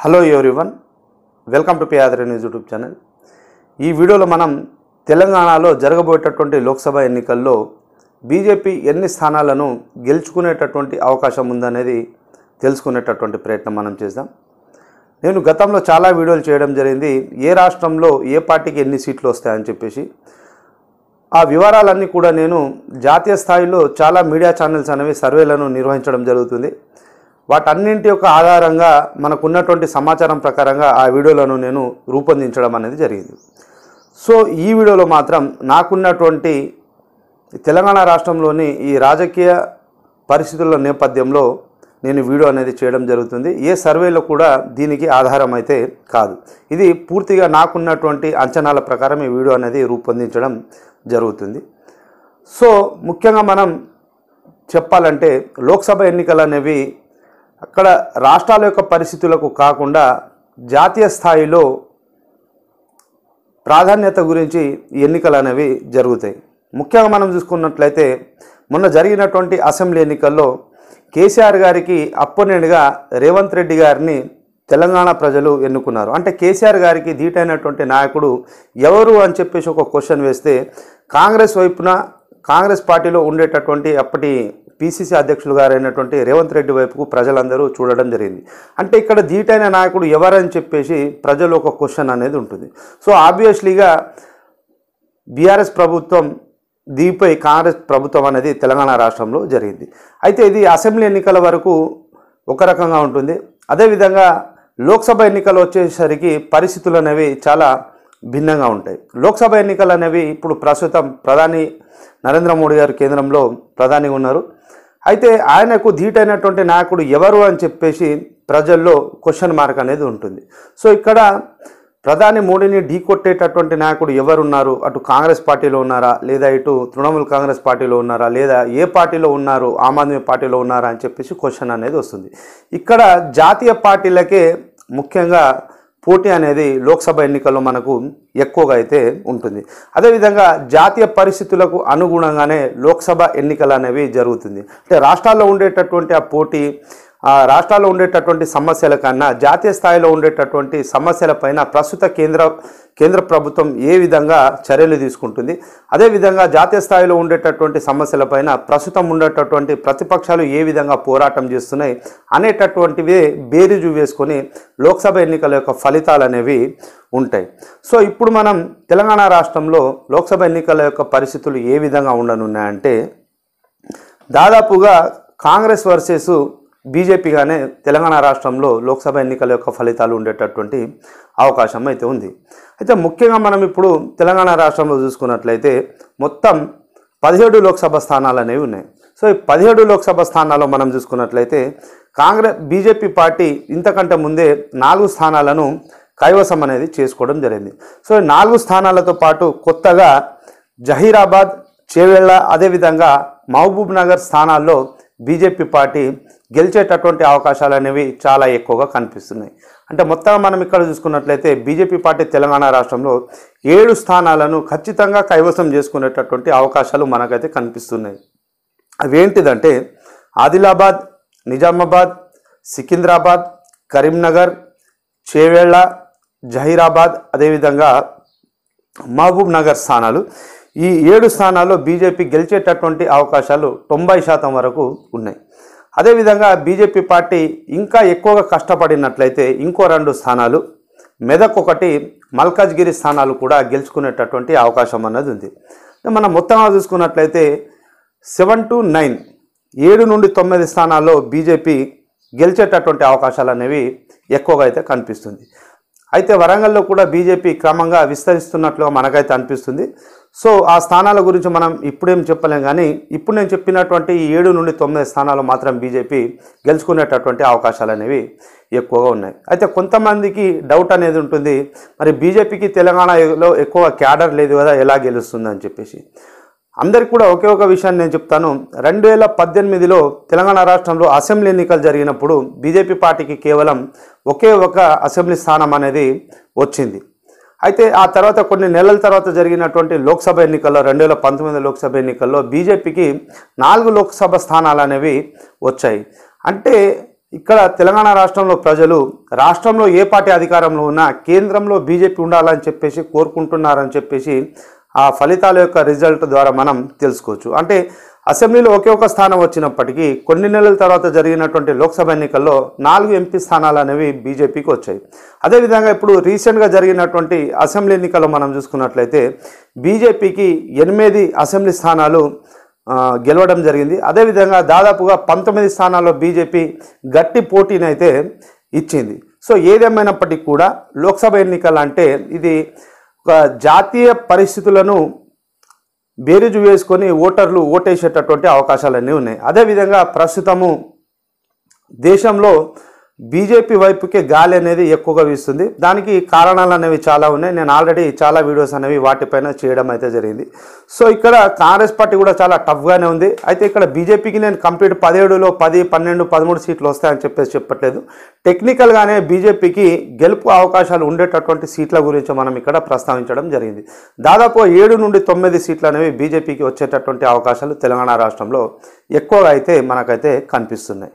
hello one welcome to పియాదరి news YouTube channel ఈ వీడియోలో మనం తెలంగాణలో జరగబోయేటటువంటి లోక్సభ ఎన్నికల్లో బీజేపీ ఎన్ని స్థానాలను గెలుచుకునేటటువంటి అవకాశం ఉందనేది తెలుసుకునేటటువంటి ప్రయత్నం మనం చేద్దాం నేను గతంలో చాలా వీడియోలు చేయడం జరిగింది ఏ రాష్ట్రంలో ఏ పార్టీకి ఎన్ని సీట్లు వస్తాయని చెప్పేసి ఆ వివరాలన్నీ కూడా నేను జాతీయ స్థాయిలో చాలా మీడియా ఛానల్స్ అనేవి సర్వేలను నిర్వహించడం జరుగుతుంది వాటన్నింటి యొక్క ఆధారంగా మనకున్నటువంటి సమాచారం ప్రకారంగా ఆ వీడియోలను నేను రూపొందించడం అనేది జరిగింది సో ఈ వీడియోలో మాత్రం నాకున్నటువంటి తెలంగాణ రాష్ట్రంలోని ఈ రాజకీయ పరిస్థితుల నేపథ్యంలో నేను వీడియో అనేది చేయడం జరుగుతుంది ఏ సర్వేలో కూడా దీనికి ఆధారం అయితే కాదు ఇది పూర్తిగా నాకున్నటువంటి అంచనాల ప్రకారం ఈ వీడియో అనేది రూపొందించడం జరుగుతుంది సో ముఖ్యంగా మనం చెప్పాలంటే లోక్సభ ఎన్నికలు అనేవి అక్కడ రాష్ట్రాల యొక్క పరిస్థితులకు కాకుండా జాతీయ స్థాయిలో ప్రాధాన్యత గురించి ఎన్నికలు అనేవి జరుగుతాయి ముఖ్యంగా మనం చూసుకున్నట్లయితే మొన్న జరిగినటువంటి అసెంబ్లీ ఎన్నికల్లో కేసీఆర్ గారికి అపోనెంట్గా రేవంత్ రెడ్డి గారిని తెలంగాణ ప్రజలు ఎన్నుకున్నారు అంటే కేసీఆర్ గారికి ధీటైనటువంటి నాయకుడు ఎవరు అని చెప్పేసి ఒక క్వశ్చన్ వేస్తే కాంగ్రెస్ వైపున కాంగ్రెస్ పార్టీలో ఉండేటటువంటి అప్పటి పీసీసీ అధ్యక్షులు గారైనటువంటి రేవంత్ రెడ్డి వైపుకు ప్రజలందరూ చూడడం జరిగింది అంటే ఇక్కడ ధీటైన నాయకుడు ఎవరని చెప్పేసి ప్రజలు ఒక క్వశ్చన్ అనేది ఉంటుంది సో ఆబ్వియస్లీగా బీఆర్ఎస్ ప్రభుత్వం దీనిపై కాంగ్రెస్ ప్రభుత్వం అనేది తెలంగాణ రాష్ట్రంలో జరిగింది అయితే ఇది అసెంబ్లీ ఎన్నికల వరకు ఒక రకంగా ఉంటుంది అదేవిధంగా లోక్సభ ఎన్నికలు వచ్చేసరికి పరిస్థితులు అనేవి చాలా భిన్నంగా ఉంటాయి లోక్సభ ఎన్నికలు అనేవి ఇప్పుడు ప్రస్తుతం ప్రధాని నరేంద్ర మోడీ గారు కేంద్రంలో ప్రధానిగా ఉన్నారు అయితే ఆయనకు ధీటైనటువంటి నాయకుడు ఎవరు అని చెప్పేసి ప్రజల్లో క్వశ్చన్ మార్క్ అనేది ఉంటుంది సో ఇక్కడ ప్రధాని మోడీని ఢీకొట్టేటటువంటి నాయకుడు ఎవరున్నారు అటు కాంగ్రెస్ పార్టీలో ఉన్నారా లేదా ఇటు తృణమూల్ కాంగ్రెస్ పార్టీలో ఉన్నారా లేదా ఏ పార్టీలో ఉన్నారు ఆమ్ ఆద్మీ పార్టీలో ఉన్నారా అని చెప్పేసి క్వశ్చన్ అనేది వస్తుంది ఇక్కడ జాతీయ పార్టీలకే ముఖ్యంగా పోటీ అనేది లోక్సభ ఎన్నికల్లో మనకు ఎక్కువగా అయితే ఉంటుంది అదేవిధంగా జాతీయ పరిస్థితులకు అనుగుణంగానే లోక్సభ ఎన్నికలు అనేవి జరుగుతుంది అంటే రాష్ట్రాల్లో ఉండేటటువంటి ఆ పోటీ ఆ రాష్ట్రాల్లో ఉండేటటువంటి సమస్యల కన్నా జాతీయ స్థాయిలో ఉండేటటువంటి సమస్యలపైన ప్రస్తుత కేంద్ర కేంద్ర ప్రభుత్వం ఏ విధంగా చర్యలు తీసుకుంటుంది అదేవిధంగా జాతీయ స్థాయిలో ఉండేటటువంటి సమస్యలపైన ప్రస్తుతం ఉండేటటువంటి ప్రతిపక్షాలు ఏ విధంగా పోరాటం చేస్తున్నాయి అనేటటువంటివి బేరీజు వేసుకొని లోక్సభ ఎన్నికల యొక్క ఫలితాలు అనేవి ఉంటాయి సో ఇప్పుడు మనం తెలంగాణ రాష్ట్రంలో లోక్సభ ఎన్నికల యొక్క పరిస్థితులు ఏ విధంగా ఉండనున్నాయంటే దాదాపుగా కాంగ్రెస్ వర్సెస్ బీజేపీగానే తెలంగాణ రాష్ట్రంలో లోక్సభ ఎన్నికల యొక్క ఫలితాలు ఉండేటటువంటి అవకాశం అయితే ఉంది అయితే ముఖ్యంగా మనం ఇప్పుడు తెలంగాణ రాష్ట్రంలో చూసుకున్నట్లయితే మొత్తం పదిహేడు లోక్సభ స్థానాలు అనేవి ఉన్నాయి సో ఈ పదిహేడు లోక్సభ స్థానాల్లో మనం చూసుకున్నట్లయితే కాంగ్రెస్ బీజేపీ పార్టీ ఇంతకంటే ముందే నాలుగు స్థానాలను కైవసం అనేది చేసుకోవడం జరిగింది సో ఈ నాలుగు స్థానాలతో పాటు కొత్తగా జహీరాబాద్ చేవెళ్ళ అదేవిధంగా మహబూబ్ నగర్ స్థానాల్లో బీజేపీ పార్టీ గెలిచేటటువంటి అవకాశాలు అనేవి చాలా ఎక్కువగా కనిపిస్తున్నాయి అంటే మొత్తం మనం ఇక్కడ చూసుకున్నట్లయితే బీజేపీ పార్టీ తెలంగాణ రాష్ట్రంలో ఏడు స్థానాలను ఖచ్చితంగా కైవసం చేసుకునేటటువంటి అవకాశాలు మనకైతే కనిపిస్తున్నాయి అవేంటిదంటే ఆదిలాబాద్ నిజామాబాద్ సికింద్రాబాద్ కరీంనగర్ చేవేళ్ల జహీరాబాద్ అదేవిధంగా మహబూబ్ నగర్ స్థానాలు ఈ ఏడు స్థానాల్లో బీజేపీ గెలిచేటటువంటి అవకాశాలు తొంభై శాతం వరకు ఉన్నాయి అదేవిధంగా బీజేపీ పార్టీ ఇంకా ఎక్కువగా కష్టపడినట్లయితే ఇంకో రెండు స్థానాలు మెదక్ ఒకటి మల్కాజ్గిరి స్థానాలు కూడా గెలుచుకునేటటువంటి అవకాశం అన్నది ఉంది మనం మొత్తంగా చూసుకున్నట్లయితే సెవెన్ టు నైన్ ఏడు నుండి తొమ్మిది స్థానాల్లో బీజేపీ గెలిచేటటువంటి అవకాశాలు అనేవి ఎక్కువగా అయితే కనిపిస్తుంది అయితే వరంగల్లో కూడా బీజేపీ క్రమంగా విస్తరిస్తున్నట్లుగా మనకైతే అనిపిస్తుంది సో ఆ స్థానాల గురించి మనం ఇప్పుడేం చెప్పలేం కానీ ఇప్పుడు నేను చెప్పినటువంటి ఈ ఏడు నుండి తొమ్మిది స్థానాలు మాత్రం బీజేపీ గెలుచుకునేటటువంటి అవకాశాలు అనేవి ఎక్కువగా ఉన్నాయి అయితే కొంతమందికి డౌట్ అనేది ఉంటుంది మరి బీజేపీకి తెలంగాణలో ఎక్కువ క్యాడర్ లేదు కదా ఎలా గెలుస్తుందని చెప్పేసి అందరికి కూడా ఒకే ఒక విషయాన్ని నేను చెప్తాను రెండు వేల పద్దెనిమిదిలో తెలంగాణ రాష్ట్రంలో అసెంబ్లీ ఎన్నికలు జరిగినప్పుడు బీజేపీ పార్టీకి కేవలం ఒకే ఒక అసెంబ్లీ స్థానం అనేది వచ్చింది అయితే ఆ తర్వాత కొన్ని నెలల తర్వాత జరిగినటువంటి లోక్సభ ఎన్నికల్లో రెండు వేల పంతొమ్మిది లోక్సభ ఎన్నికల్లో బీజేపీకి నాలుగు లోక్సభ స్థానాలు అనేవి వచ్చాయి అంటే ఇక్కడ తెలంగాణ రాష్ట్రంలో ప్రజలు రాష్ట్రంలో ఏ పార్టీ అధికారంలో ఉన్నా కేంద్రంలో బీజేపీ ఉండాలని చెప్పేసి కోరుకుంటున్నారని చెప్పేసి ఆ ఫలితాల యొక్క రిజల్ట్ ద్వారా మనం తెలుసుకోవచ్చు అంటే అసెంబ్లీలో ఒకే ఒక స్థానం వచ్చినప్పటికీ కొన్ని నెలల తర్వాత జరిగినటువంటి లోక్సభ ఎన్నికల్లో నాలుగు ఎంపీ స్థానాలు అనేవి బీజేపీకి వచ్చాయి అదేవిధంగా ఇప్పుడు రీసెంట్గా జరిగినటువంటి అసెంబ్లీ ఎన్నికల్లో మనం చూసుకున్నట్లయితే బీజేపీకి ఎనిమిది అసెంబ్లీ స్థానాలు గెలవడం జరిగింది అదేవిధంగా దాదాపుగా పంతొమ్మిది స్థానాల్లో బీజేపీ గట్టి పోటీనైతే ఇచ్చింది సో ఏదేమైనప్పటికీ కూడా లోక్సభ ఎన్నికలు అంటే ఇది ఒక జాతీయ పరిస్థితులను బేరుజు వేసుకొని ఓటర్లు ఓటేసేటటువంటి అవకాశాలన్నీ ఉన్నాయి అదేవిధంగా ప్రస్తుతము దేశంలో బీజేపీ వైపుకే గాలి అనేది ఎక్కువగా వీస్తుంది దానికి కారణాలు అనేవి చాలా ఉన్నాయి నేను ఆల్రెడీ చాలా వీడియోస్ అనేవి వాటిపైన చేయడం అయితే జరిగింది సో ఇక్కడ కాంగ్రెస్ పార్టీ కూడా చాలా టఫ్గానే ఉంది అయితే ఇక్కడ బీజేపీకి నేను కంప్లీట్ పదిహేడులో పది పన్నెండు పదమూడు సీట్లు వస్తాయని చెప్పేసి చెప్పట్లేదు టెక్నికల్గానే బీజేపీకి గెలుపు అవకాశాలు ఉండేటటువంటి సీట్ల గురించి మనం ఇక్కడ ప్రస్తావించడం జరిగింది దాదాపు ఏడు నుండి తొమ్మిది సీట్లు అనేవి బీజేపీకి వచ్చేటటువంటి అవకాశాలు తెలంగాణ రాష్ట్రంలో ఎక్కువగా అయితే మనకైతే కనిపిస్తున్నాయి